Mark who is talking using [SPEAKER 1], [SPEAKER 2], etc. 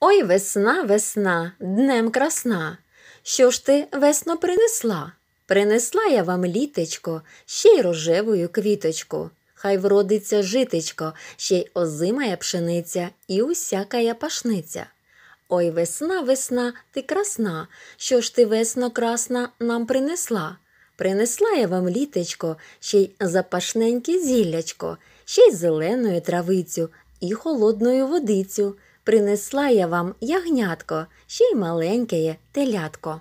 [SPEAKER 1] Ой весна, весна, днем красна. Що ж ти весно принесла? Принесла я вам літечко, ще й рожевою квіточку. Хай вродиться житечко, ще й озимая пшениця і усякая пашниця. Ой весна, весна, ти красна, що ж ти весно красна нам принесла. Принесла я вам літечко, ще й запашненьке зіллячко, ще й зеленою травицю і холодною водицю принесла я вам ягнятко, ще й маленьке телятко.